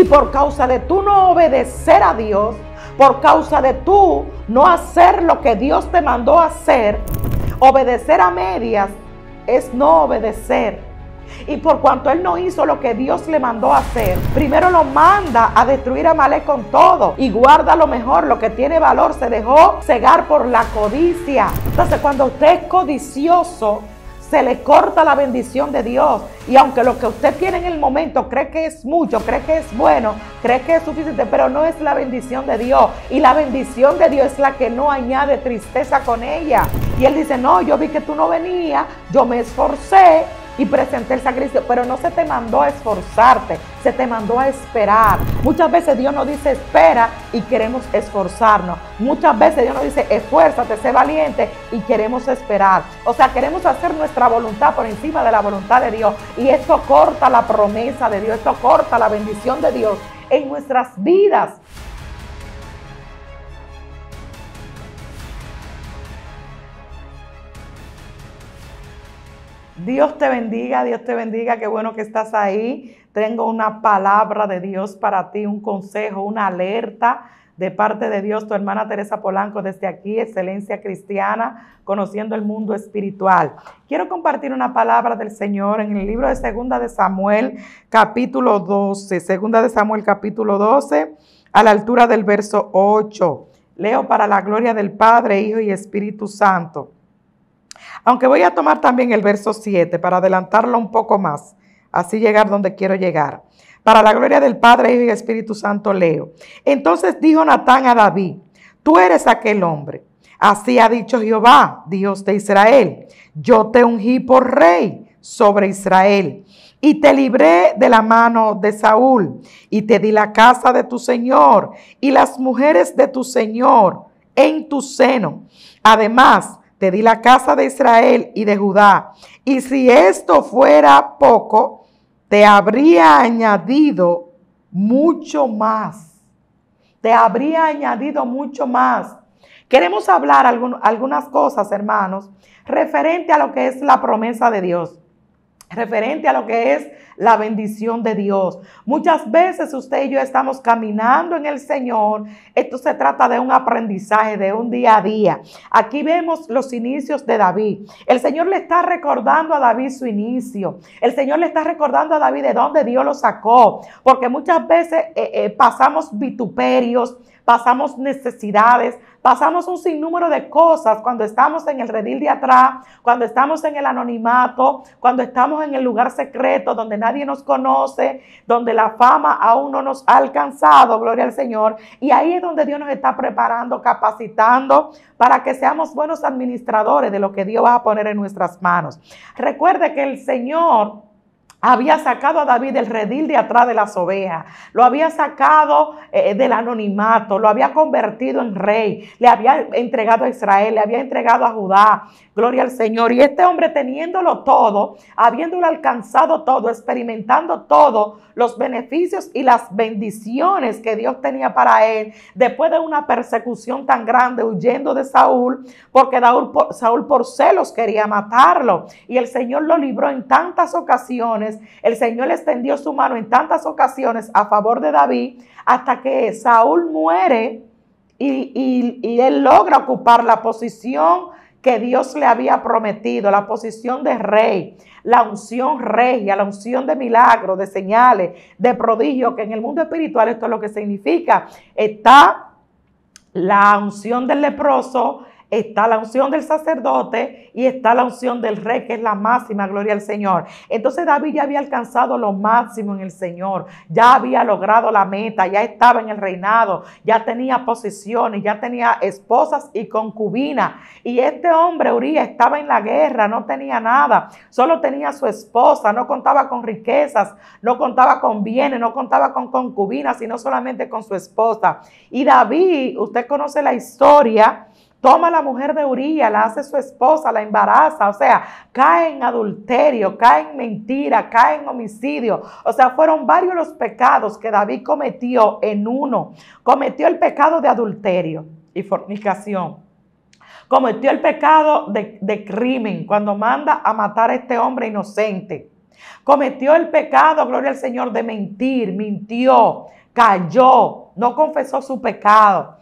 Y por causa de tú no obedecer a Dios, por causa de tú no hacer lo que Dios te mandó hacer, obedecer a medias es no obedecer. Y por cuanto él no hizo lo que Dios le mandó hacer, primero lo manda a destruir a Malé con todo y guarda lo mejor, lo que tiene valor, se dejó cegar por la codicia. Entonces cuando usted es codicioso, se le corta la bendición de Dios. Y aunque lo que usted tiene en el momento cree que es mucho, cree que es bueno, cree que es suficiente, pero no es la bendición de Dios. Y la bendición de Dios es la que no añade tristeza con ella. Y él dice, no, yo vi que tú no venías, yo me esforcé, y presenté el sacrificio, pero no se te mandó a esforzarte, se te mandó a esperar. Muchas veces Dios nos dice espera y queremos esforzarnos. Muchas veces Dios nos dice esfuérzate, sé valiente y queremos esperar. O sea, queremos hacer nuestra voluntad por encima de la voluntad de Dios. Y esto corta la promesa de Dios, esto corta la bendición de Dios en nuestras vidas. Dios te bendiga, Dios te bendiga, qué bueno que estás ahí. Tengo una palabra de Dios para ti, un consejo, una alerta de parte de Dios, tu hermana Teresa Polanco desde aquí, Excelencia Cristiana, conociendo el mundo espiritual. Quiero compartir una palabra del Señor en el libro de Segunda de Samuel, capítulo 12. Segunda de Samuel, capítulo 12, a la altura del verso 8. Leo para la gloria del Padre, Hijo y Espíritu Santo. Aunque voy a tomar también el verso 7 para adelantarlo un poco más, así llegar donde quiero llegar. Para la gloria del Padre, Hijo y Espíritu Santo, leo. Entonces dijo Natán a David, tú eres aquel hombre. Así ha dicho Jehová, Dios de Israel. Yo te ungí por rey sobre Israel. Y te libré de la mano de Saúl, y te di la casa de tu Señor, y las mujeres de tu Señor en tu seno. Además, te di la casa de Israel y de Judá. Y si esto fuera poco, te habría añadido mucho más. Te habría añadido mucho más. Queremos hablar algunas cosas, hermanos, referente a lo que es la promesa de Dios, referente a lo que es la bendición de Dios. Muchas veces usted y yo estamos caminando en el Señor. Esto se trata de un aprendizaje, de un día a día. Aquí vemos los inicios de David. El Señor le está recordando a David su inicio. El Señor le está recordando a David de dónde Dios lo sacó. Porque muchas veces eh, eh, pasamos vituperios, pasamos necesidades, pasamos un sinnúmero de cosas cuando estamos en el redil de atrás, cuando estamos en el anonimato, cuando estamos en el lugar secreto donde nadie nos conoce, donde la fama aún no nos ha alcanzado, gloria al Señor. Y ahí es donde Dios nos está preparando, capacitando para que seamos buenos administradores de lo que Dios va a poner en nuestras manos. Recuerde que el Señor había sacado a David del redil de atrás de las ovejas, lo había sacado eh, eh, del anonimato, lo había convertido en rey, le había entregado a Israel, le había entregado a Judá, gloria al Señor. Y este hombre teniéndolo todo, habiéndolo alcanzado todo, experimentando todos los beneficios y las bendiciones que Dios tenía para él, después de una persecución tan grande, huyendo de Saúl, porque Saúl por celos quería matarlo. Y el Señor lo libró en tantas ocasiones el Señor extendió su mano en tantas ocasiones a favor de David hasta que Saúl muere y, él logra ocupar la posición que Dios le había prometido, la posición de rey, la unción regia, la unción de milagros, de señales, de prodigio, que en el mundo espiritual esto es lo que significa. Está la unción del leproso, está la unción del sacerdote y está la unción del rey, que es la máxima, gloria al Señor. Entonces David ya había alcanzado lo máximo en el Señor, ya había logrado la meta, ya estaba en el reinado, ya tenía posiciones, ya tenía esposas y concubinas. Y este hombre, Uría, estaba en la guerra, no tenía nada, solo tenía su esposa, no contaba con riquezas, no contaba con bienes, no contaba con concubinas, sino solamente con su esposa. Y David, usted conoce la historia Toma a la mujer de Uría, la hace su esposa, la embaraza, o sea, cae en adulterio, cae en mentira, cae en homicidio. O sea, fueron varios los pecados que David cometió en uno. Cometió el pecado de adulterio y fornicación cometió el pecado de, de, crimen cuando manda a matar a este hombre inocente. Cometió el pecado, gloria al Señor, de mentir, mintió, cayó, no confesó su pecado.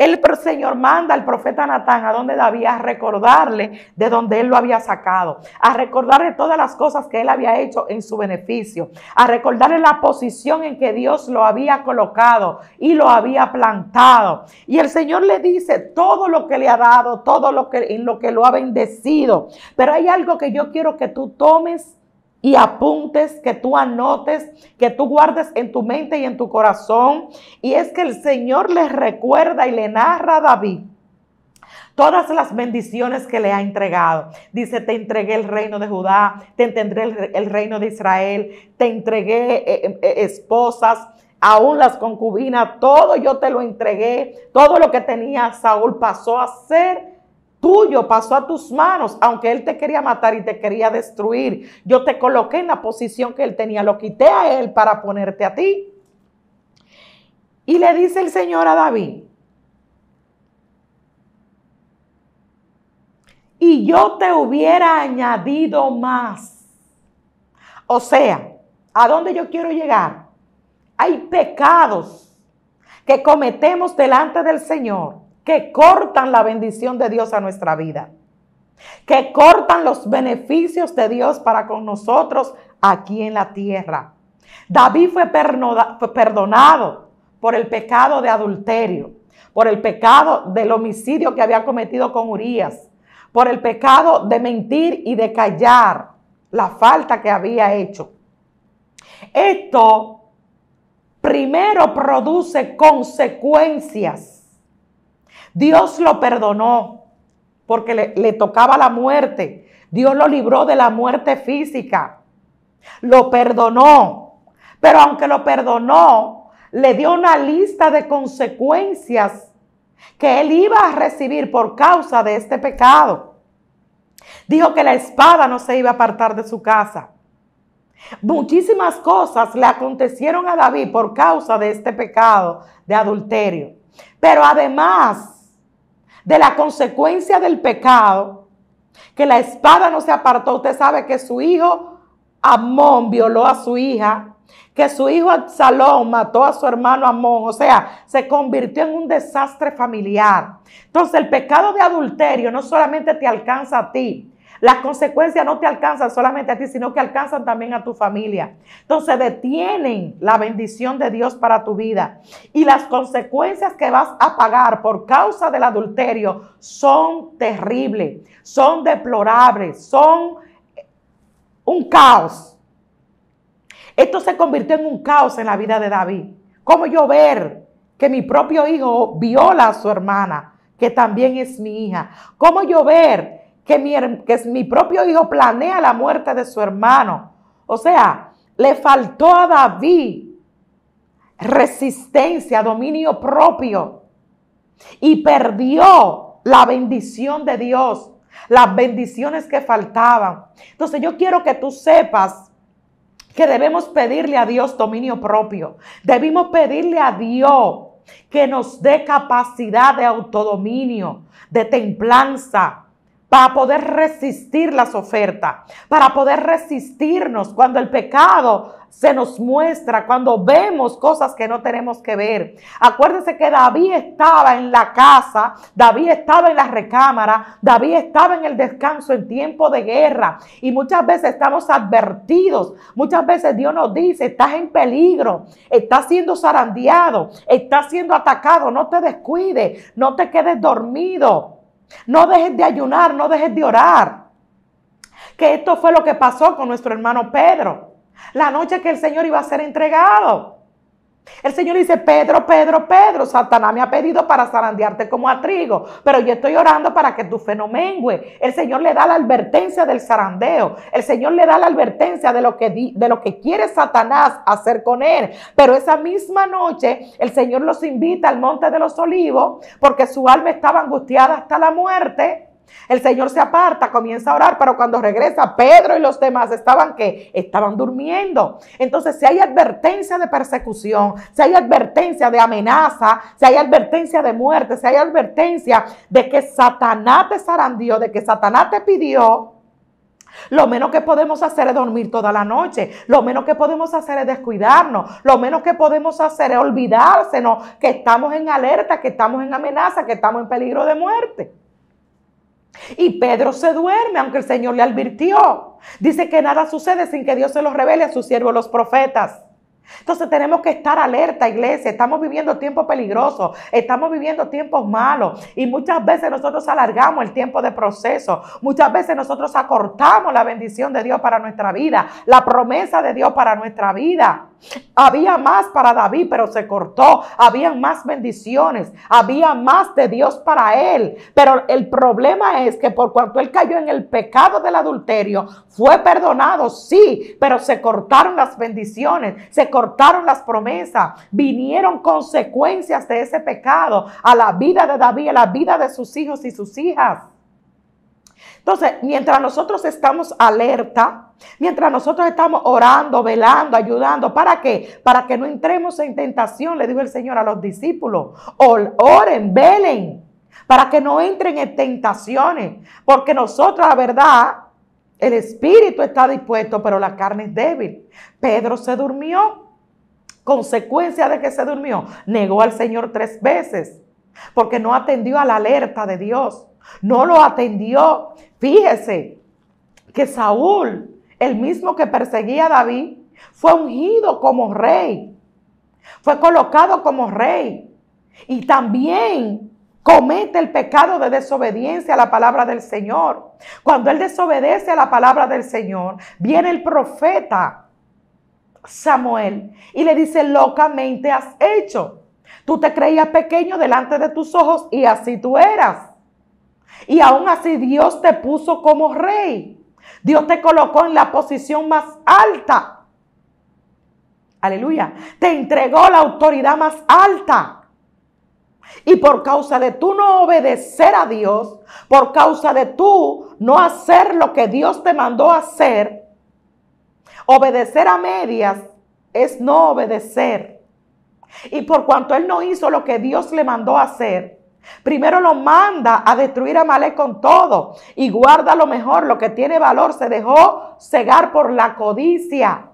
El Señor manda al profeta Natán a donde David a recordarle de donde él lo había sacado, a recordarle todas las cosas que él había hecho en su beneficio, a recordarle la posición en que Dios lo había colocado y lo había plantado. Y el Señor le dice todo lo que le ha dado, todo lo que en lo que lo ha bendecido. Pero hay algo que yo quiero que tú tomes y apuntes, que tú anotes, que tú guardes en tu mente y en tu corazón. Y es que el Señor le recuerda y le narra a David todas las bendiciones que le ha entregado. Dice, te entregué el reino de Judá, te entregué el, reino de Israel, te entregué eh, eh, eh, esposas, aún las concubinas, todo yo te lo entregué, todo lo que tenía Saúl pasó a ser tuyo pasó a tus manos, aunque él te quería matar y te quería destruir. Yo te coloqué en la posición que él tenía, lo quité a él para ponerte a ti. Y le dice el Señor a David, y yo te hubiera añadido más. O sea, ¿a dónde yo quiero llegar? Hay pecados que cometemos delante del Señor que cortan la bendición de Dios a nuestra vida, que cortan los beneficios de Dios para con nosotros aquí en la tierra. David fue perdonado por el pecado de adulterio, por el pecado del homicidio que había cometido con Urias, por el pecado de mentir y de callar la falta que había hecho. Esto primero produce consecuencias Dios lo perdonó porque le, tocaba la muerte. Dios lo libró de la muerte física. Lo perdonó. Pero aunque lo perdonó, le dio una lista de consecuencias que él iba a recibir por causa de este pecado. Dijo que la espada no se iba a apartar de su casa. Muchísimas cosas le acontecieron a David por causa de este pecado de adulterio. Pero además, de la consecuencia del pecado, que la espada no se apartó. Usted sabe que su hijo Amón violó a su hija, que su hijo Absalón mató a su hermano Amón, o sea, se convirtió en un desastre familiar. Entonces el pecado de adulterio no solamente te alcanza a ti, las consecuencias no te alcanzan solamente a ti, sino que alcanzan también a tu familia. Entonces detienen la bendición de Dios para tu vida. Y las consecuencias que vas a pagar por causa del adulterio son terribles, son deplorables, son un caos. Esto se convirtió en un caos en la vida de David. ¿Cómo yo ver que mi propio hijo viola a su hermana, que también es mi hija? ¿Cómo yo ver que, mi, mi propio hijo planea la muerte de su hermano. O sea, le faltó a David resistencia, dominio propio y perdió la bendición de Dios, las bendiciones que faltaban. Entonces yo quiero que tú sepas que debemos pedirle a Dios dominio propio. Debimos pedirle a Dios que nos dé capacidad de autodominio, de templanza, para poder resistir las ofertas, para poder resistirnos cuando el pecado se nos muestra, cuando vemos cosas que no tenemos que ver. Acuérdense que David estaba en la casa, David estaba en la recámara, David estaba en el descanso en tiempo de guerra y muchas veces estamos advertidos, muchas veces Dios nos dice, estás en peligro, estás siendo zarandeado, estás siendo atacado, no te descuides, no te quedes dormido. No dejes de ayunar, no dejes de orar. Que esto fue lo que pasó con nuestro hermano Pedro. La noche que el Señor iba a ser entregado. El Señor dice, Pedro, Pedro, Pedro, Satanás me ha pedido para zarandearte como a trigo, pero yo estoy orando para que tu fe no mengue. El Señor le da la advertencia del zarandeo, el Señor le da la advertencia de lo, que de lo que quiere Satanás hacer con él. Pero esa misma noche el Señor los invita al monte de los olivos porque su alma estaba angustiada hasta la muerte. El Señor se aparta, comienza a orar, pero cuando regresa, Pedro y los demás estaban que estaban durmiendo. Entonces, si hay advertencia de persecución, si hay advertencia de amenaza, si hay advertencia de muerte, si hay advertencia de que Satanás te zarandió, de que Satanás te pidió, lo menos que podemos hacer es dormir toda la noche. Lo menos que podemos hacer es descuidarnos. Lo menos que podemos hacer es olvidársenos que estamos en alerta, que estamos en amenaza, que estamos en peligro de muerte. Y Pedro se duerme, aunque el Señor le advirtió. Dice que nada sucede sin que Dios se lo revele a sus siervos los profetas. Entonces tenemos que estar alerta, iglesia. Estamos viviendo tiempos peligrosos, estamos viviendo tiempos malos y muchas veces nosotros alargamos el tiempo de proceso, muchas veces nosotros acortamos la bendición de Dios para nuestra vida, la promesa de Dios para nuestra vida. Había más para David, pero se cortó. Habían más bendiciones. Había más de Dios para él. Pero el problema es que por cuanto él cayó en el pecado del adulterio, fue perdonado, sí, pero se cortaron las bendiciones, se cortaron las promesas. Vinieron consecuencias de ese pecado a la vida de David, a la vida de sus hijos y sus hijas. Entonces, mientras nosotros estamos alerta, mientras nosotros estamos orando, velando, ayudando, ¿para qué? Para que no entremos en tentación, le dijo el Señor a los discípulos. Oren, velen, para que no entren en tentaciones, porque nosotros, la verdad, el espíritu está dispuesto, pero la carne es débil. Pedro se durmió. Consecuencia de que se durmió, negó al Señor tres veces, porque no atendió a la alerta de Dios. No lo atendió. Fíjese que Saúl, el mismo que perseguía a David, fue ungido como rey, fue colocado como rey y también comete el pecado de desobediencia a la palabra del Señor. Cuando él desobedece a la palabra del Señor, viene el profeta Samuel y le dice, locamente has hecho. Tú te creías pequeño delante de tus ojos y así tú eras. Y aún así Dios te puso como rey. Dios te colocó en la posición más alta. Aleluya. Te entregó la autoridad más alta. Y por causa de tú no obedecer a Dios, por causa de tú no hacer lo que Dios te mandó hacer, obedecer a medias es no obedecer. Y por cuanto Él no hizo lo que Dios le mandó hacer, Primero lo manda a destruir a Malé con todo y guarda lo mejor, lo que tiene valor, se dejó cegar por la codicia.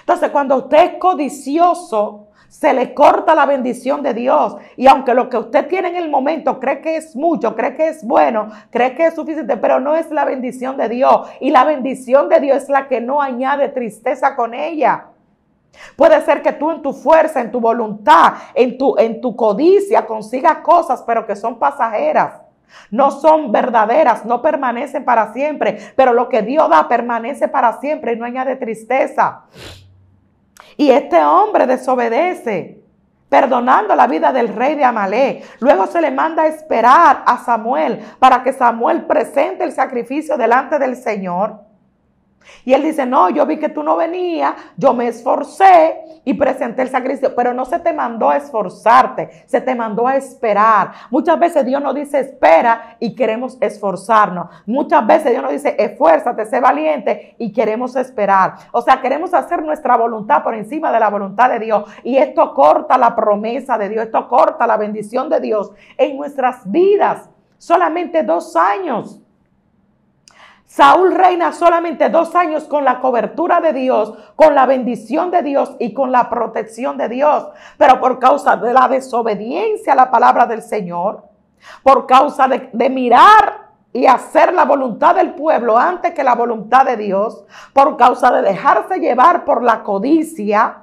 Entonces, cuando usted es codicioso, se le corta la bendición de Dios. Y aunque lo que usted tiene en el momento cree que es mucho, cree que es bueno, cree que es suficiente, pero no es la bendición de Dios. Y la bendición de Dios es la que no añade tristeza con ella. Puede ser que tú en tu fuerza, en tu voluntad, en tu, en tu codicia consigas cosas, pero que son pasajeras. No son verdaderas, no permanecen para siempre, pero lo que Dios da permanece para siempre y no añade tristeza. Y este hombre desobedece, perdonando la vida del rey de Amalé. Luego se le manda a esperar a Samuel para que Samuel presente el sacrificio delante del Señor. Y él dice, no, yo vi que tú no venías, yo me esforcé y presenté el sacrificio, pero no se te mandó a esforzarte, se te mandó a esperar. Muchas veces Dios nos dice espera y queremos esforzarnos. Muchas veces Dios nos dice esfuérzate, sé valiente y queremos esperar. O sea, queremos hacer nuestra voluntad por encima de la voluntad de Dios. Y esto corta la promesa de Dios, esto corta la bendición de Dios en nuestras vidas. Solamente dos años. Saúl reina solamente dos años con la cobertura de Dios, con la bendición de Dios y con la protección de Dios. Pero por causa de la desobediencia a la palabra del Señor, por causa de, mirar y hacer la voluntad del pueblo antes que la voluntad de Dios, por causa de dejarse llevar por la codicia,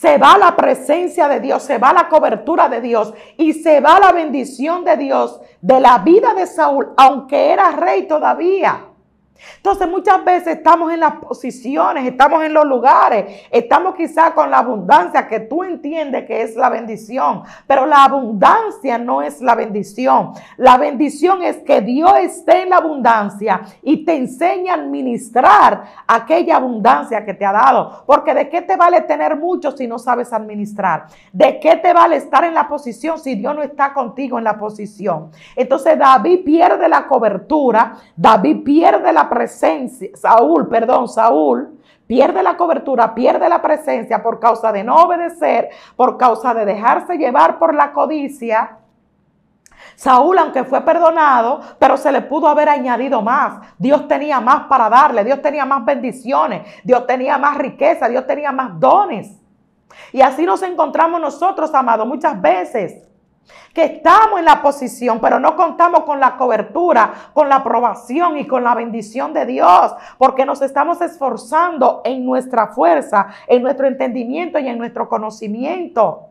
se va la presencia de Dios, se va la cobertura de Dios y se va la bendición de Dios de la vida de Saúl, aunque era rey todavía. Entonces muchas veces estamos en las posiciones, estamos en los lugares, estamos quizás con la abundancia que tú entiendes que es la bendición, pero la abundancia no es la bendición. La bendición es que Dios esté en la abundancia y te enseña a administrar aquella abundancia que te ha dado. Porque de qué te vale tener mucho si no sabes administrar? ¿De qué te vale estar en la posición si Dios no está contigo en la posición? Entonces David pierde la cobertura, David pierde la presencia, Saúl, perdón, Saúl pierde la cobertura, pierde la presencia por causa de no obedecer, por causa de dejarse llevar por la codicia. Saúl, aunque fue perdonado, pero se le pudo haber añadido más. Dios tenía más para darle, Dios tenía más bendiciones, Dios tenía más riqueza, Dios tenía más dones. Y así nos encontramos nosotros, amados, muchas veces que estamos en la posición, pero no contamos con la cobertura, con la aprobación y con la bendición de Dios, porque nos estamos esforzando en nuestra fuerza, en nuestro entendimiento y en nuestro conocimiento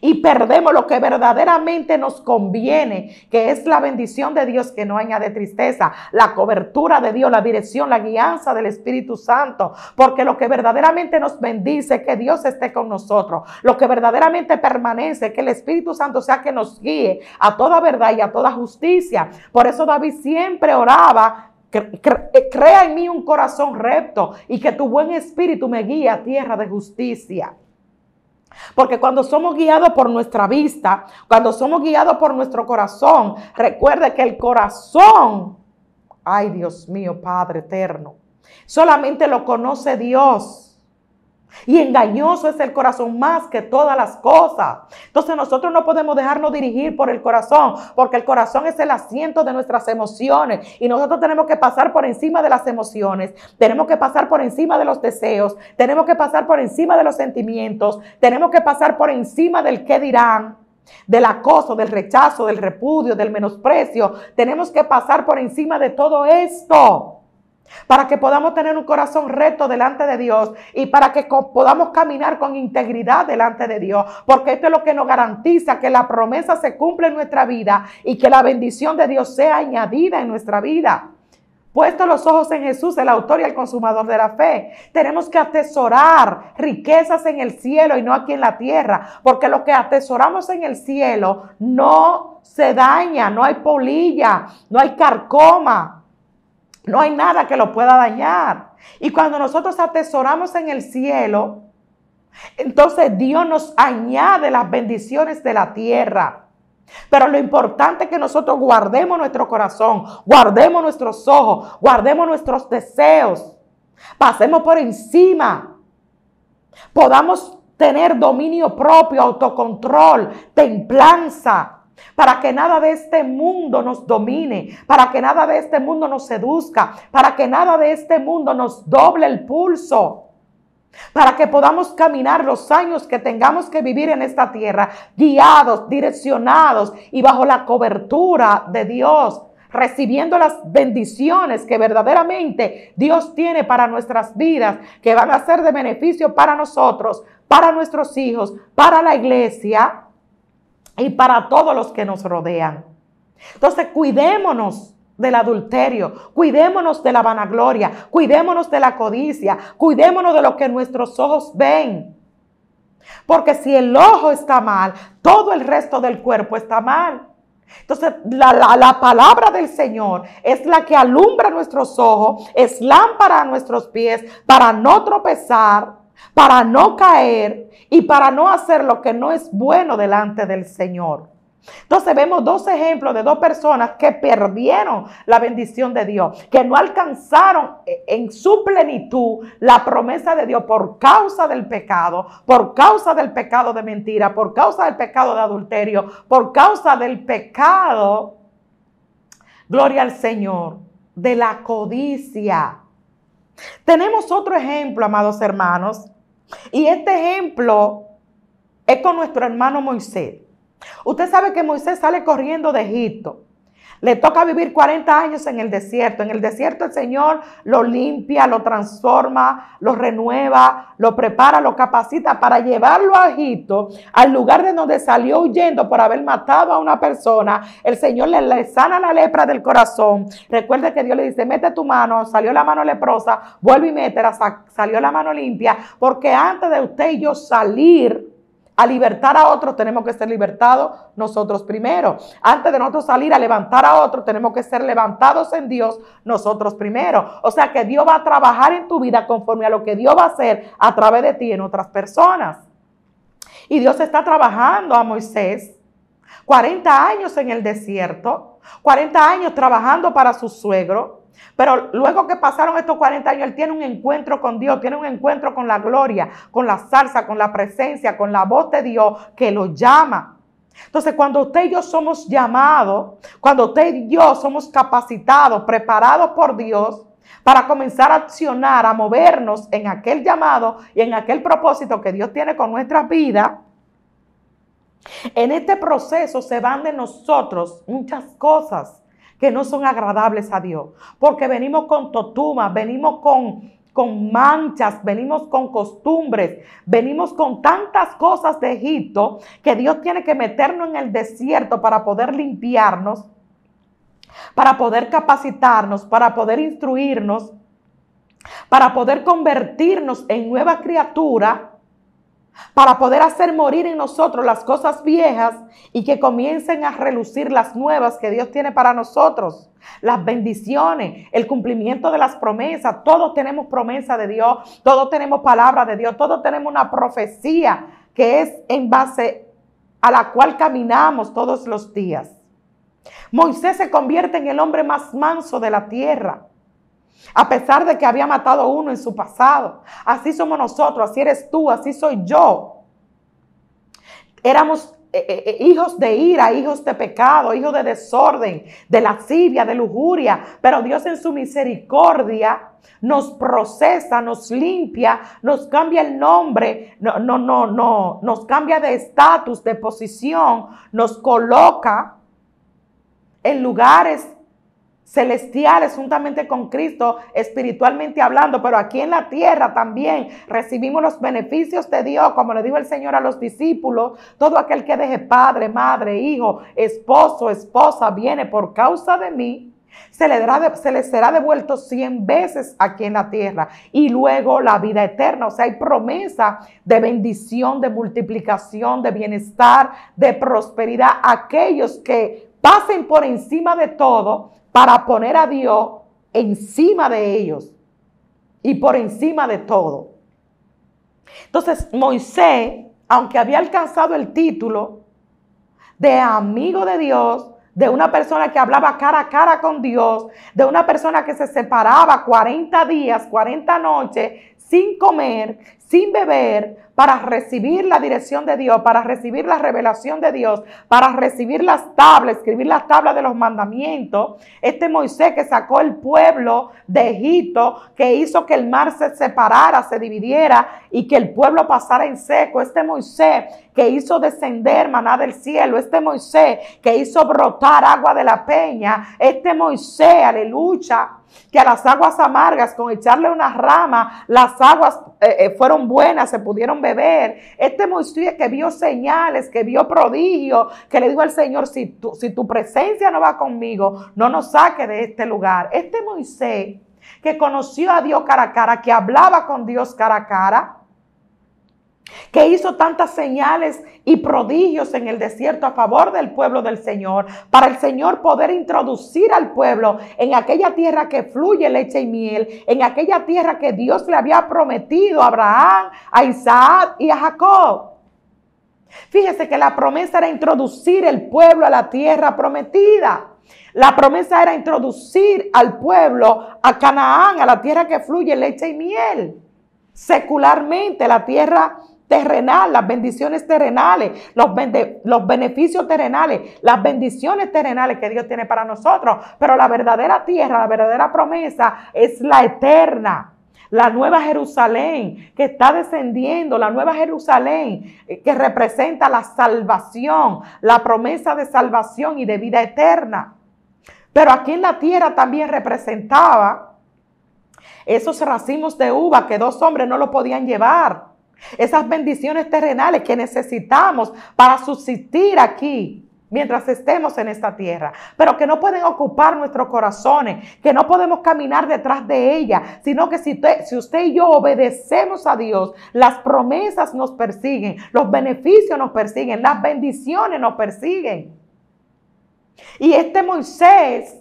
y perdemos lo que verdaderamente nos conviene, que es la bendición de Dios que no añade tristeza, la cobertura de Dios, la dirección, la guianza del Espíritu Santo, porque lo que verdaderamente nos bendice, es que Dios esté con nosotros, lo que verdaderamente permanece, es que el Espíritu Santo sea que nos guíe a toda verdad y a toda justicia. Por eso David siempre oraba eh, crea en mí un corazón recto y que tu buen espíritu me guíe a tierra de justicia. Porque cuando somos guiados por nuestra vista, cuando somos guiados por nuestro corazón, recuerde que el corazón, ay Dios mío, Padre eterno, solamente lo conoce Dios. Y engañoso es el corazón más que todas las cosas. Entonces nosotros no podemos dejarnos dirigir por el corazón, porque el corazón es el asiento de nuestras emociones. Y nosotros tenemos que pasar por encima de las emociones, tenemos que pasar por encima de los deseos, tenemos que pasar por encima de los sentimientos, tenemos que pasar por encima del qué dirán del acoso, del rechazo, del repudio, del menosprecio. Tenemos que pasar por encima de todo esto para que podamos tener un corazón recto delante de Dios y para que podamos caminar con integridad delante de Dios, porque esto es lo que nos garantiza que la promesa se cumple en nuestra vida y que la bendición de Dios sea añadida en nuestra vida. Puesto los ojos en Jesús, el autor y el consumador de la fe, tenemos que atesorar riquezas en el cielo y no aquí en la tierra, porque lo que atesoramos en el cielo no se daña, no hay polilla, no hay carcoma, no hay nada que lo pueda dañar. Y cuando nosotros atesoramos en el cielo, entonces Dios nos añade las bendiciones de la tierra. Pero lo importante es que nosotros guardemos nuestro corazón, guardemos nuestros ojos, guardemos nuestros deseos. Pasemos por encima. Podamos tener dominio propio, autocontrol, templanza para que nada de este mundo nos domine, para que nada de este mundo nos seduzca, para que nada de este mundo nos doble el pulso para que podamos caminar los años que tengamos que vivir en esta tierra, guiados, direccionados y bajo la cobertura de Dios, recibiendo las bendiciones que verdaderamente Dios tiene para nuestras vidas, que van a ser de beneficio para nosotros, para nuestros hijos, para la iglesia y para todos los que nos rodean. Entonces, cuidémonos del adulterio, cuidémonos de la vanagloria, cuidémonos de la codicia, cuidémonos de lo que nuestros ojos ven. Porque si el ojo está mal, todo el resto del cuerpo está mal. Entonces, la, palabra del Señor es la que alumbra nuestros ojos, es lámpara a nuestros pies para no tropezar para no caer y para no hacer lo que no es bueno delante del Señor. Entonces vemos dos ejemplos de dos personas que perdieron la bendición de Dios, que no alcanzaron e, en su plenitud la promesa de Dios por causa del pecado, por causa del pecado de mentira, por causa del pecado de adulterio, por causa del pecado, gloria al Señor, de la codicia. Tenemos otro ejemplo, amados hermanos, y este ejemplo es con nuestro hermano Moisés. Usted sabe que Moisés sale corriendo de Egipto. Le toca vivir 40 años en el desierto. En el desierto el Señor lo limpia, lo transforma, lo renueva, lo prepara, lo capacita para llevarlo a Egipto, al lugar de donde salió huyendo por haber matado a una persona. El Señor le, sana la lepra del corazón. Recuerde que Dios le dice, mete tu mano, salió la mano leprosa, vuelve y métela, salió la mano limpia, porque antes de usted y yo salir, a libertar a otros tenemos que ser libertados nosotros primero. Antes de nosotros salir a levantar a otros, tenemos que ser levantados en Dios nosotros primero. O sea que Dios va a trabajar en tu vida conforme a lo que Dios va a hacer a través de ti en otras personas. Y Dios está trabajando a Moisés 40 años en el desierto, 40 años trabajando para su suegro. Pero luego que pasaron estos 40 años, él tiene un encuentro con Dios, tiene un encuentro con la gloria, con la salsa, con la presencia, con la voz de Dios que lo llama. Entonces, cuando usted y yo somos llamados, cuando usted y yo somos capacitados, preparados por Dios, para comenzar a accionar, a movernos en aquel llamado y en aquel propósito que Dios tiene con nuestra vida. En este proceso se van de nosotros muchas cosas que no son agradables a Dios. Porque venimos con totumas, venimos con, con manchas, venimos con costumbres, venimos con tantas cosas de Egipto que Dios tiene que meternos en el desierto para poder limpiarnos, para poder capacitarnos, para poder instruirnos, para poder convertirnos en nueva criatura para poder hacer morir en nosotros las cosas viejas y que comiencen a relucir las nuevas que Dios tiene para nosotros, las bendiciones, el cumplimiento de las promesas. Todos tenemos promesa de Dios, todos tenemos palabra de Dios, todos tenemos una profecía que es en base a la cual caminamos todos los días. Moisés se convierte en el hombre más manso de la tierra. A pesar de que había matado a uno en su pasado. Así somos nosotros, así eres tú, así soy yo. Éramos eh, eh, eh, hijos de ira, hijos de pecado, hijos de desorden, de lascivia, de lujuria. Pero Dios en su misericordia nos procesa, nos limpia, nos cambia el nombre, no, no, no, no, nos cambia de estatus, de posición, nos coloca en lugares celestiales juntamente con Cristo, espiritualmente hablando, pero aquí en la tierra también recibimos los beneficios de Dios, como le dijo el Señor a los discípulos, todo aquel que deje padre, madre, hijo, esposo, esposa, viene por causa de mí, se le, dará, será devuelto cien veces aquí en la tierra y luego la vida eterna. O sea, hay promesa de bendición, de multiplicación, de bienestar, de prosperidad. Aquellos que pasen por encima de todo, para poner a Dios encima de ellos y por encima de todo. Entonces Moisés, aunque había alcanzado el título de amigo de Dios, de una persona que hablaba cara a cara con Dios, de una persona que se separaba 40 días, 40 noches sin comer, sin beber para recibir la dirección de Dios, para recibir la revelación de Dios, para recibir las tablas, escribir las tablas de los mandamientos. Este Moisés que sacó el pueblo de Egipto, que hizo que el mar se separara, se dividiera y que el pueblo pasara en seco. Este Moisés que hizo descender maná del cielo. Este Moisés que hizo brotar agua de la peña. Este Moisés, aleluya, que a las aguas amargas con echarle una rama, las aguas eh, eh, fueron buenas, se pudieron beber. Este Moisés que vio señales, que vio prodigios, que le dijo al Señor, si tu, si tu presencia no va conmigo, no nos saque de este lugar. Este Moisés que conoció a Dios cara a cara, que hablaba con Dios cara a cara, que hizo tantas señales y prodigios en el desierto a favor del pueblo del Señor, para el Señor poder introducir al pueblo en aquella tierra que fluye leche y miel, en aquella tierra que Dios le había prometido a Abraham, a Isaac y a Jacob. Fíjese que la promesa era introducir el pueblo a la tierra prometida. La promesa era introducir al pueblo a Canaán, a la tierra que fluye leche y miel. Secularmente la tierra terrenal, las bendiciones terrenales, los, los beneficios terrenales, las bendiciones terrenales que Dios tiene para nosotros. Pero la verdadera tierra, la verdadera promesa es la eterna. La nueva Jerusalén que está descendiendo, la nueva Jerusalén eh, que representa la salvación, la promesa de salvación y de vida eterna. Pero aquí en la tierra también representaba esos racimos de uva que dos hombres no lo podían llevar esas bendiciones terrenales que necesitamos para subsistir aquí mientras estemos en esta tierra, pero que no pueden ocupar nuestros corazones, que no podemos caminar detrás de ella, sino que si, si, usted y yo obedecemos a Dios, las promesas nos persiguen, los beneficios nos persiguen, las bendiciones nos persiguen. Y este Moisés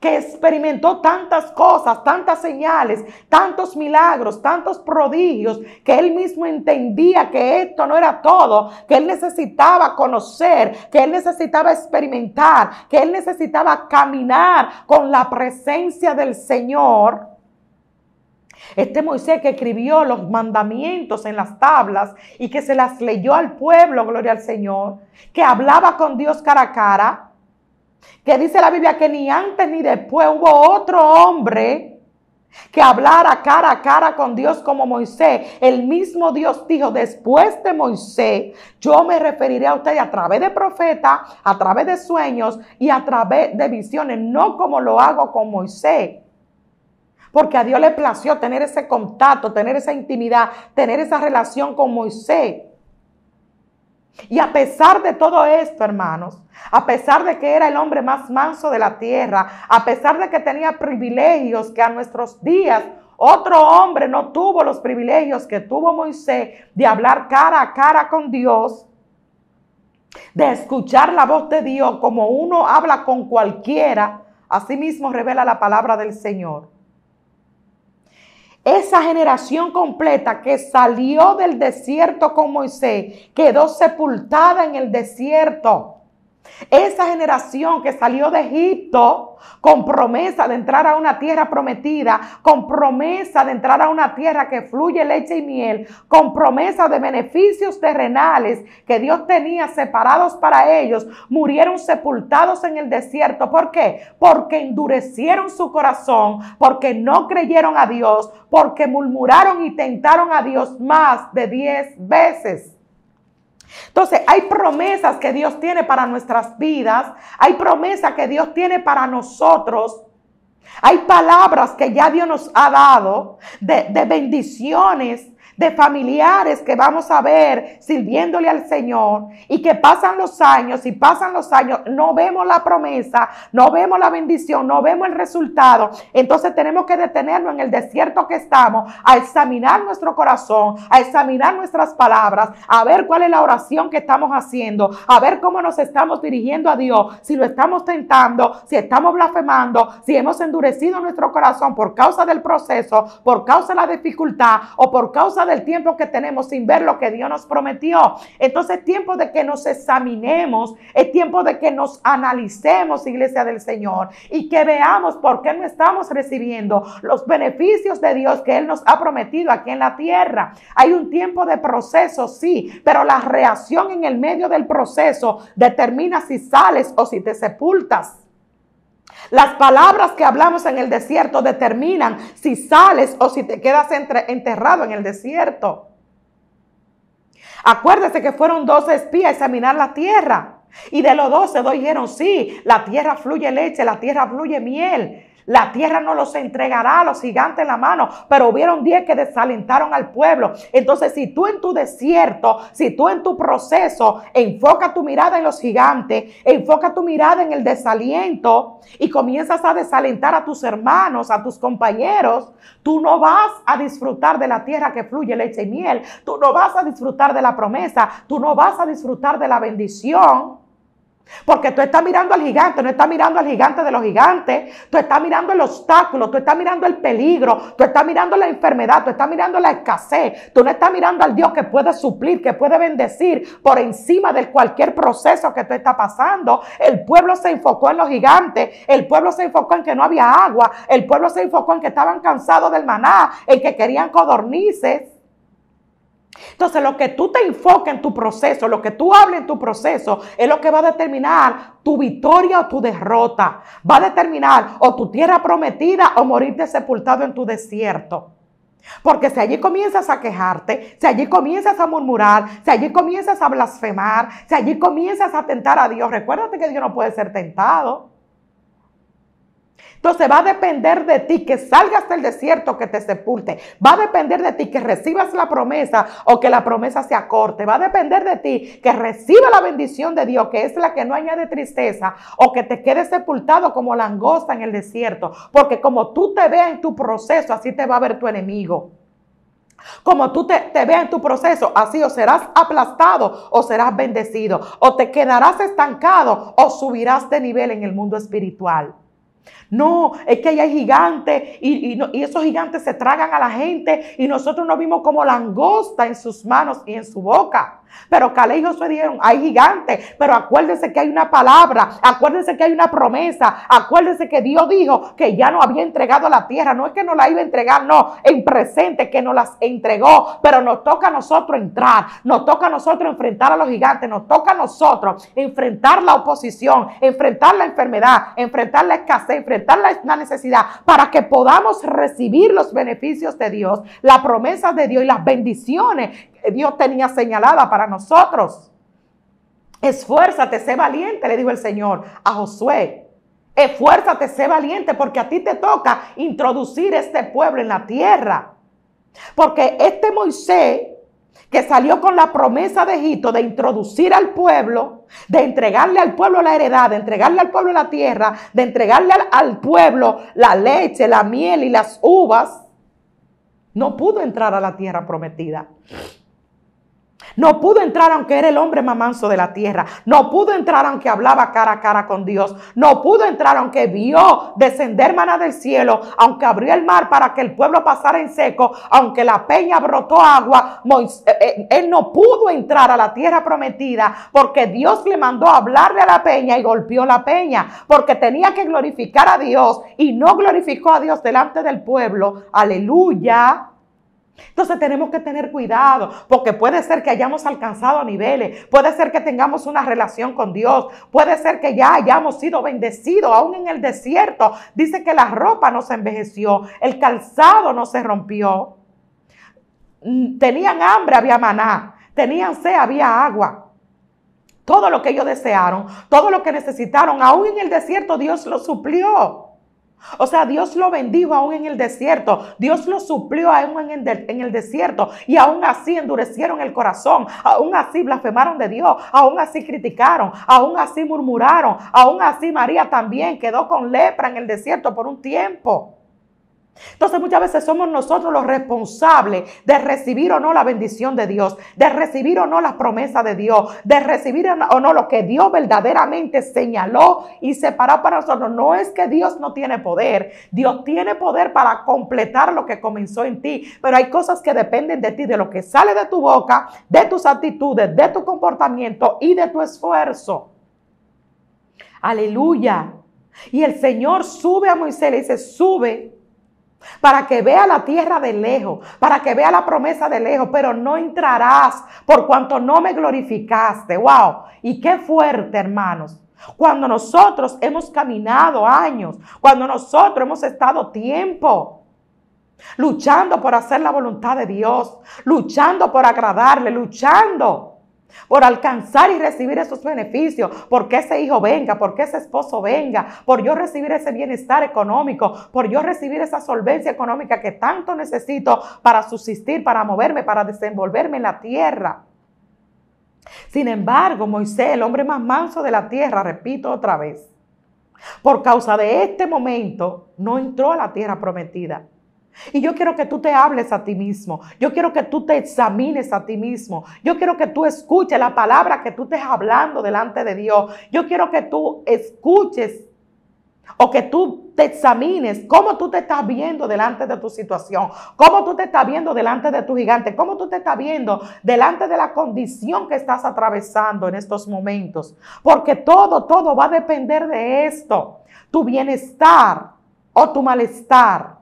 que experimentó tantas cosas, tantas señales, tantos milagros, tantos prodigios, que él mismo entendía que esto no era todo, que él necesitaba conocer, que él necesitaba experimentar, que él necesitaba caminar con la presencia del Señor. Este Moisés que escribió los mandamientos en las tablas y que se las leyó al pueblo, gloria al Señor, que hablaba con Dios cara a cara, que dice la Biblia que ni antes ni después hubo otro hombre que hablara cara a cara con Dios como Moisés. El mismo Dios dijo, después de Moisés, yo me referiré a ustedes a través de profetas, a través de sueños y a través de visiones, no como lo hago con Moisés. Porque a Dios le plació tener ese contacto, tener esa intimidad, tener esa relación con Moisés. Y a pesar de todo esto, hermanos, a pesar de que era el hombre más manso de la tierra, a pesar de que tenía privilegios que a nuestros días otro hombre no tuvo los privilegios que tuvo Moisés de hablar cara a cara con Dios, de escuchar la voz de Dios como uno habla con cualquiera, asimismo revela la palabra del Señor. Esa generación completa que salió del desierto con Moisés quedó sepultada en el desierto. Esa generación que salió de Egipto con promesa de entrar a una tierra prometida, con promesa de entrar a una tierra que fluye leche y miel, con promesa de beneficios terrenales que Dios tenía separados para ellos, murieron sepultados en el desierto. ¿Por qué? Porque endurecieron su corazón, porque no creyeron a Dios, porque murmuraron y tentaron a Dios más de diez veces. Entonces, hay promesas que Dios tiene para nuestras vidas, hay promesas que Dios tiene para nosotros, hay palabras que ya Dios nos ha dado de, de bendiciones de familiares que vamos a ver sirviéndole al Señor y que pasan los años y pasan los años, no vemos la promesa, no vemos la bendición, no vemos el resultado. Entonces tenemos que detenernos en el desierto que estamos, a examinar nuestro corazón, a examinar nuestras palabras, a ver cuál es la oración que estamos haciendo, a ver cómo nos estamos dirigiendo a Dios, si lo estamos tentando, si estamos blasfemando, si hemos endurecido nuestro corazón por causa del proceso, por causa de la dificultad o por causa de del tiempo que tenemos sin ver lo que Dios nos prometió. Entonces es tiempo de que nos examinemos, es tiempo de que nos analicemos, iglesia del Señor, y que veamos por qué no estamos recibiendo los beneficios de Dios que Él nos ha prometido aquí en la tierra. Hay un tiempo de proceso, sí, pero la reacción en el medio del proceso determina si sales o si te sepultas. Las palabras que hablamos en el desierto determinan si sales o si te quedas enterrado en el desierto. Acuérdese que fueron dos espías a examinar la tierra. Y de los 12 dos dijeron, sí, la tierra fluye leche, la tierra fluye miel. La tierra no los entregará a los gigantes en la mano, pero hubieron diez que desalentaron al pueblo. Entonces, si tú en tu desierto, si tú en tu proceso, enfoca tu mirada en los gigantes, enfoca tu mirada en el desaliento y comienzas a desalentar a tus hermanos, a tus compañeros, tú no vas a disfrutar de la tierra que fluye leche y miel, tú no vas a disfrutar de la promesa, tú no vas a disfrutar de la bendición porque tú estás mirando al gigante, no estás mirando al gigante de los gigantes, tú estás mirando el obstáculo, tú estás mirando el peligro, tú estás mirando la enfermedad, tú estás mirando la escasez, tú no estás mirando al Dios que puede suplir, que puede bendecir por encima de cualquier proceso que tú estás pasando. El pueblo se enfocó en los gigantes, el pueblo se enfocó en que no había agua, el pueblo se enfocó en que estaban cansados del maná, en que querían codornices. Entonces, lo que tú te enfoques en tu proceso, lo que tú hables en tu proceso, es lo que va a determinar tu victoria o tu derrota. Va a determinar o tu tierra prometida o morirte sepultado en tu desierto. Porque si allí comienzas a quejarte, si allí comienzas a murmurar, si allí comienzas a blasfemar, si allí comienzas a tentar a Dios, recuérdate que Dios no puede ser tentado. Entonces va a depender de ti que salgas del desierto, que te sepulte. Va a depender de ti que recibas la promesa o que la promesa se acorte. Va a depender de ti que reciba la bendición de Dios, que es la que no añade tristeza, o que te quedes sepultado como langosta en el desierto. Porque como tú te veas en tu proceso, así te va a ver tu enemigo. Como tú te, te veas en tu proceso, así o serás aplastado o serás bendecido, o te quedarás estancado o subirás de nivel en el mundo espiritual. No, es que hay gigantes y, y, esos gigantes se tragan a la gente y nosotros nos vimos como langosta en sus manos y en su boca. Pero Calejo y Josué hay gigantes, pero acuérdense que hay una palabra, acuérdense que hay una promesa, acuérdense que Dios dijo que ya no había entregado la tierra, no es que no la iba a entregar, no, en presente que nos las entregó, pero nos toca a nosotros entrar, nos toca a nosotros enfrentar a los gigantes, nos toca a nosotros enfrentar la oposición, enfrentar la enfermedad, enfrentar la escasez, enfrentar la necesidad, para que podamos recibir los beneficios de Dios, la promesa de Dios y las bendiciones Dios tenía señalada para nosotros. Esfuérzate, sé valiente, le dijo el Señor a Josué. Esfuérzate, sé valiente, porque a ti te toca introducir este pueblo en la tierra. Porque este Moisés, que salió con la promesa de Egipto de introducir al pueblo, de entregarle al pueblo la heredad, de entregarle al pueblo la tierra, de entregarle al, al pueblo la leche, la miel y las uvas, no pudo entrar a la tierra prometida. No pudo entrar aunque era el hombre más manso de la tierra. No pudo entrar aunque hablaba cara a cara con Dios. No pudo entrar aunque vio descender maná del cielo, aunque abrió el mar para que el pueblo pasara en seco, aunque la peña brotó agua. Eh, eh, él no pudo entrar a la tierra prometida porque Dios le mandó a hablarle a la peña y golpeó la peña porque tenía que glorificar a Dios y no glorificó a Dios delante del pueblo. Aleluya. Entonces tenemos que tener cuidado, porque puede ser que hayamos alcanzado niveles, puede ser que tengamos una relación con Dios, puede ser que ya hayamos sido bendecidos, aún en el desierto. Dice que la ropa no se envejeció, el calzado no se rompió. Mm, tenían hambre, había maná, tenían sed, había agua. Todo lo que ellos desearon, todo lo que necesitaron, aún en el desierto Dios lo suplió. O sea, Dios lo bendijo aún en el desierto, Dios lo suplió aún en el desierto y aún así endurecieron el corazón, aún así blasfemaron de Dios, aún así criticaron, aún así murmuraron, aún así María también quedó con lepra en el desierto por un tiempo. Entonces muchas veces somos nosotros los responsables de recibir o no la bendición de Dios, de recibir o no la promesa de Dios, de recibir o no lo que Dios verdaderamente señaló y separó para nosotros. No es que Dios no tiene poder, Dios tiene poder para completar lo que comenzó en ti, pero hay cosas que dependen de ti, de lo que sale de tu boca, de tus actitudes, de tu comportamiento y de tu esfuerzo. Aleluya. Y el Señor sube a Moisés y le dice, sube para que vea la tierra de lejos, para que vea la promesa de lejos, pero no entrarás por cuanto no me glorificaste. ¡Wow! Y qué fuerte, hermanos. Cuando nosotros hemos caminado años, cuando nosotros hemos estado tiempo luchando por hacer la voluntad de Dios, luchando por agradarle, luchando por alcanzar y recibir esos beneficios, porque ese hijo venga, porque ese esposo venga, por yo recibir ese bienestar económico, por yo recibir esa solvencia económica que tanto necesito para subsistir, para moverme, para desenvolverme en la tierra. Sin embargo, Moisés, el hombre más manso de la tierra, repito otra vez, por causa de este momento, no entró a la tierra prometida. Y yo quiero que tú te hables a ti mismo. Yo quiero que tú te examines a ti mismo. Yo quiero que tú escuches la palabra que tú estés hablando delante de Dios. Yo quiero que tú escuches o que tú te examines cómo tú te estás viendo delante de tu situación, cómo tú te estás viendo delante de tu gigante, cómo tú te estás viendo delante de la condición que estás atravesando en estos momentos. Porque todo, todo va a depender de esto. Tu bienestar o tu malestar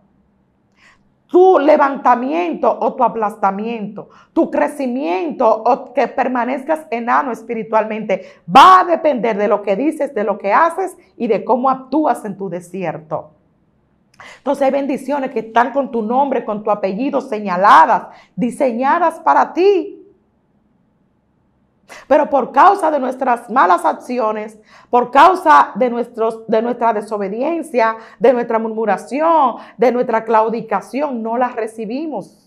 tu levantamiento o tu aplastamiento, tu crecimiento o que permanezcas enano espiritualmente, va a depender de lo que dices, de lo que haces y de cómo actúas en tu desierto. Entonces hay bendiciones que están con tu nombre, con tu apellido señaladas, diseñadas para ti, pero por causa de nuestras malas acciones, por causa de, nuestra desobediencia, de nuestra murmuración, de nuestra claudicación, no las recibimos.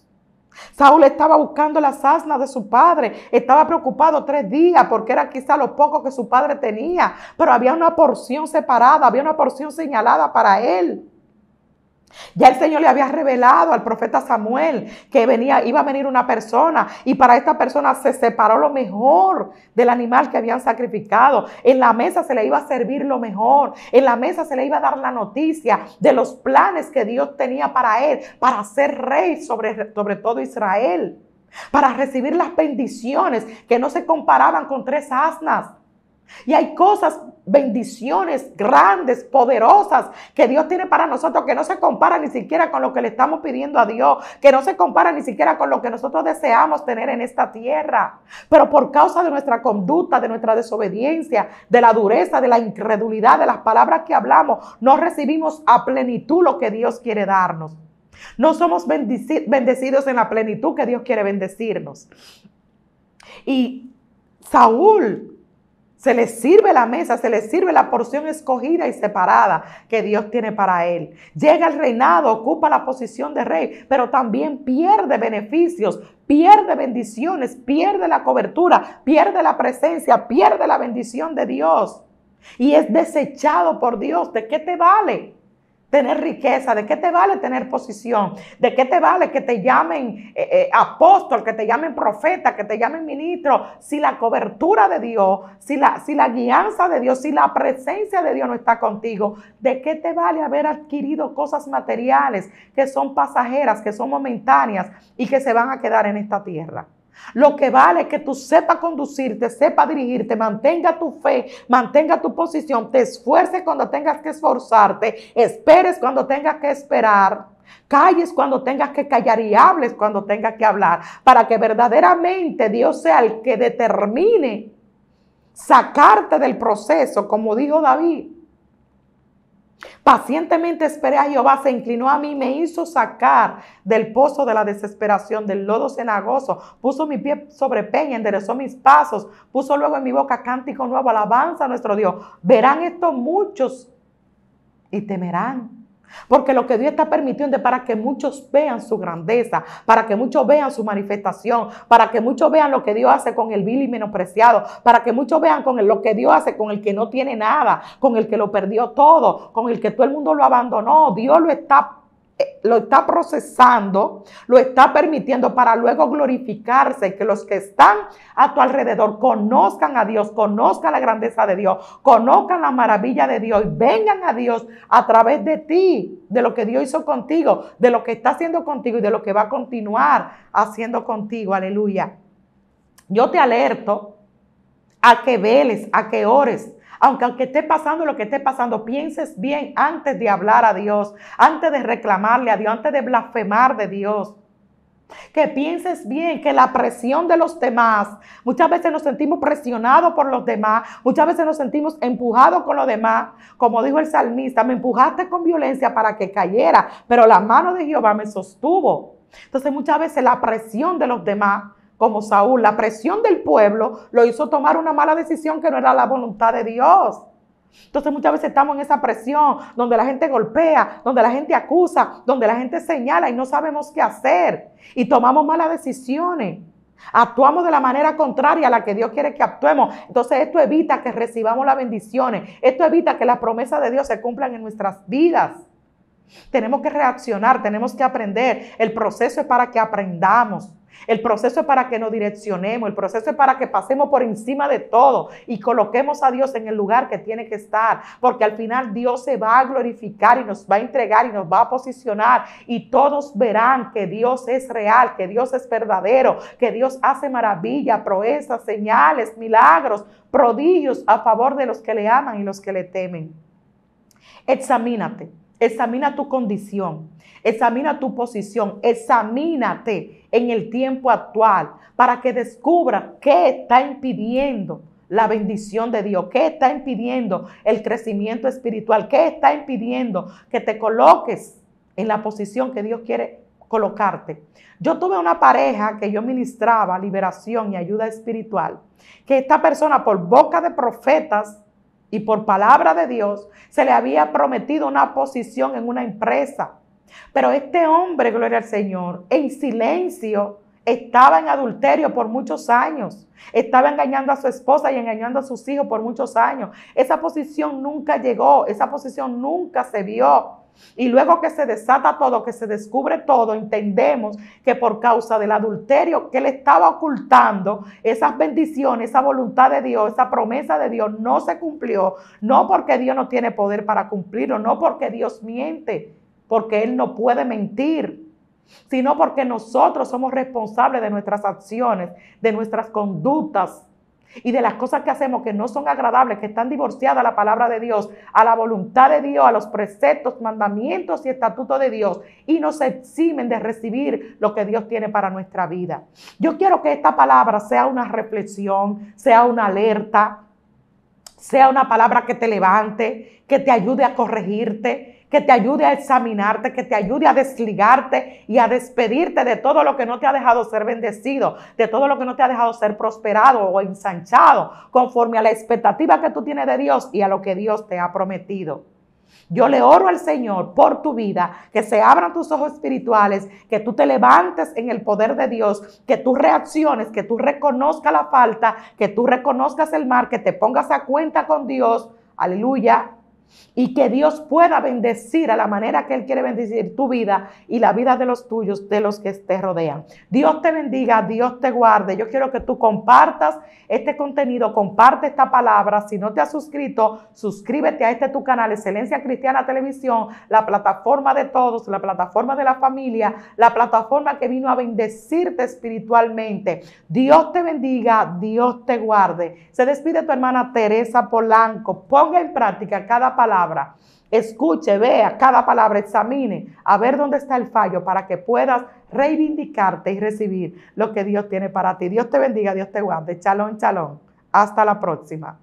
Saúl estaba buscando las asnas de su padre, estaba preocupado tres días porque era quizá lo poco que su padre tenía, pero había una porción separada, había una porción señalada para él. Ya el Señor le había revelado al profeta Samuel que venía, iba a venir una persona y para esta persona se separó lo mejor del animal que habían sacrificado. En la mesa se le iba a servir lo mejor. En la mesa se le iba a dar la noticia de los planes que Dios tenía para él, para ser rey sobre, sobre todo Israel, para recibir las bendiciones que no se comparaban con tres asnas y hay cosas, bendiciones grandes, poderosas, que Dios tiene para nosotros, que no se compara ni siquiera con lo que le estamos pidiendo a Dios, que no se compara ni siquiera con lo que nosotros deseamos tener en esta tierra. Pero por causa de nuestra conducta, de nuestra desobediencia, de la dureza, de la incredulidad, de las palabras que hablamos, no recibimos a plenitud lo que Dios quiere darnos. No somos bendecidos en la plenitud que Dios quiere bendecirnos. Y Saúl se le sirve la mesa, se le sirve la porción escogida y separada que Dios tiene para él. Llega al reinado, ocupa la posición de rey, pero también pierde beneficios, pierde bendiciones, pierde la cobertura, pierde la presencia, pierde la bendición de Dios. Y es desechado por Dios. ¿De qué te vale? tener riqueza, de qué te vale tener posición, de qué te vale que te llamen eh, eh, apóstol, que te llamen profeta, que te llamen ministro, si la cobertura de Dios, si la, si la guianza de Dios, si la presencia de Dios no está contigo, de qué te vale haber adquirido cosas materiales que son pasajeras, que son momentáneas y que se van a quedar en esta tierra. Lo que vale es que tú sepas conducirte, sepas dirigirte, mantenga tu fe, mantenga tu posición, te esfuerces cuando tengas que esforzarte, esperes cuando tengas que esperar, calles cuando tengas que callar y hables cuando tengas que hablar, para que verdaderamente Dios sea el que determine sacarte del proceso, como dijo David. Pacientemente esperé a Jehová, se inclinó a mí, me hizo sacar del pozo de la desesperación, del lodo cenagoso, puso mi pie sobre peña, enderezó mis pasos, puso luego en mi boca cántico nuevo, alabanza a nuestro Dios. Verán esto muchos y temerán porque lo que Dios está permitiendo es para que muchos vean su grandeza, para que muchos vean su manifestación, para que muchos vean lo que Dios hace con el vil y menospreciado, para que muchos vean con lo que Dios hace con el que no tiene nada, con el que lo perdió todo, con el que todo el mundo lo abandonó. Dios lo está eh, lo está procesando, lo está permitiendo para luego glorificarse, que los que están a tu alrededor conozcan a Dios, conozcan la grandeza de Dios, conozcan la maravilla de Dios y vengan a Dios a través de ti, de lo que Dios hizo contigo, de lo que está haciendo contigo y de lo que va a continuar haciendo contigo. Aleluya. Yo te alerto a que veles, a que ores, aunque, aunque esté pasando lo que esté pasando, pienses bien antes de hablar a Dios, antes de reclamarle a Dios, antes de blasfemar de Dios. Que pienses bien, que la presión de los demás, muchas veces nos sentimos presionados por los demás, muchas veces nos sentimos empujados con los demás. Como dijo el salmista, me empujaste con violencia para que cayera, pero la mano de Jehová me sostuvo. Entonces muchas veces la presión de los demás como Saúl. La presión del pueblo lo hizo tomar una mala decisión que no era la voluntad de Dios. Entonces muchas veces estamos en esa presión donde la gente golpea, donde la gente acusa, donde la gente señala y no sabemos qué hacer y tomamos malas decisiones. Actuamos de la manera contraria a la que Dios quiere que actuemos. Entonces esto evita que recibamos las bendiciones. Esto evita que las promesas de Dios se cumplan en nuestras vidas. Tenemos que reaccionar, tenemos que aprender. El proceso es para que aprendamos. El proceso es para que nos direccionemos, el proceso es para que pasemos por encima de todo y coloquemos a Dios en el lugar que tiene que estar, porque al final Dios se va a glorificar y nos va a entregar y nos va a posicionar y todos verán que Dios es real, que Dios es verdadero, que Dios hace maravilla, proezas, señales, milagros, prodigios a favor de los que le aman y los que le temen. Examínate, examina tu condición examina tu posición, examínate en el tiempo actual para que descubra qué está impidiendo la bendición de Dios, qué está impidiendo el crecimiento espiritual, qué está impidiendo que te coloques en la posición que Dios quiere colocarte. Yo tuve una pareja que yo ministraba liberación y ayuda espiritual, que esta persona por boca de profetas y por palabra de Dios se le había prometido una posición en una empresa pero este hombre, gloria al Señor, en silencio estaba en adulterio por muchos años, estaba engañando a su esposa y engañando a sus hijos por muchos años. Esa posición nunca llegó, esa posición nunca se vio. Y luego que se desata todo, que se descubre todo, entendemos que por causa del adulterio que él estaba ocultando, esas bendiciones, esa voluntad de Dios, esa promesa de Dios no se cumplió, no porque Dios no tiene poder para cumplirlo, no porque Dios miente, porque Él no puede mentir, sino porque nosotros somos responsables de nuestras acciones, de nuestras conductas y de las cosas que hacemos que no son agradables, que están divorciadas a la palabra de Dios, a la voluntad de Dios, a los preceptos, mandamientos y estatutos de Dios, y nos eximen de recibir lo que Dios tiene para nuestra vida. Yo quiero que esta palabra sea una reflexión, sea una alerta, sea una palabra que te levante, que te ayude a corregirte, que te ayude a examinarte, que te ayude a desligarte y a despedirte de todo lo que no te ha dejado ser bendecido, de todo lo que no te ha dejado ser prosperado o ensanchado, conforme a la expectativa que tú tienes de Dios y a lo que Dios te ha prometido. Yo le oro al Señor por tu vida, que se abran tus ojos espirituales, que tú te levantes en el poder de Dios, que tú reacciones, que tú reconozcas la falta, que tú reconozcas el mal, que te pongas a cuenta con Dios. Aleluya y que Dios pueda bendecir a la manera que Él quiere bendecir tu vida y la vida de los tuyos, de los que te rodean. Dios te bendiga, Dios te guarde. Yo quiero que tú compartas este contenido, comparte esta palabra. Si no te has suscrito, suscríbete a este tu canal, Excelencia Cristiana Televisión, la plataforma de todos, la plataforma de la familia, la plataforma que vino a bendecirte espiritualmente. Dios te bendiga, Dios te guarde. Se despide tu hermana Teresa Polanco. Ponga en práctica cada palabra. Escuche, vea cada palabra, examine a ver dónde está el fallo para que puedas reivindicarte y recibir lo que Dios tiene para ti. Dios te bendiga, Dios te guarde. Chalón, chalón. Hasta la próxima.